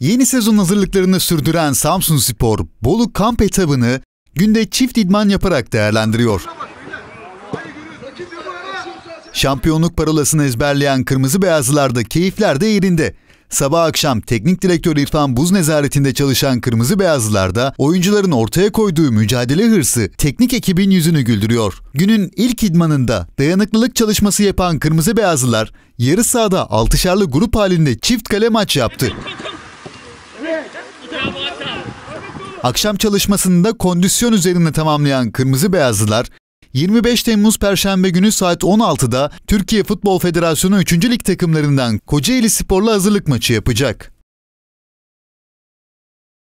Yeni sezon hazırlıklarını sürdüren Samsun Spor, Bolu kamp etabını günde çift idman yaparak değerlendiriyor. Şampiyonluk parolasını ezberleyen Kırmızı Beyazlılar da keyifler de yerinde. Sabah akşam teknik direktör İrfan Buz nezaretinde çalışan Kırmızı Beyazlılar'da oyuncuların ortaya koyduğu mücadele hırsı teknik ekibin yüzünü güldürüyor. Günün ilk idmanında dayanıklılık çalışması yapan Kırmızı Beyazlılar yarı sahada altışarlı grup halinde çift kale maç yaptı. Akşam çalışmasını da kondisyon üzerinde tamamlayan Kırmızı Beyazlılar 25 Temmuz Perşembe günü saat 16'da Türkiye Futbol Federasyonu 3. Lig takımlarından Kocaeli Spor'la hazırlık maçı yapacak.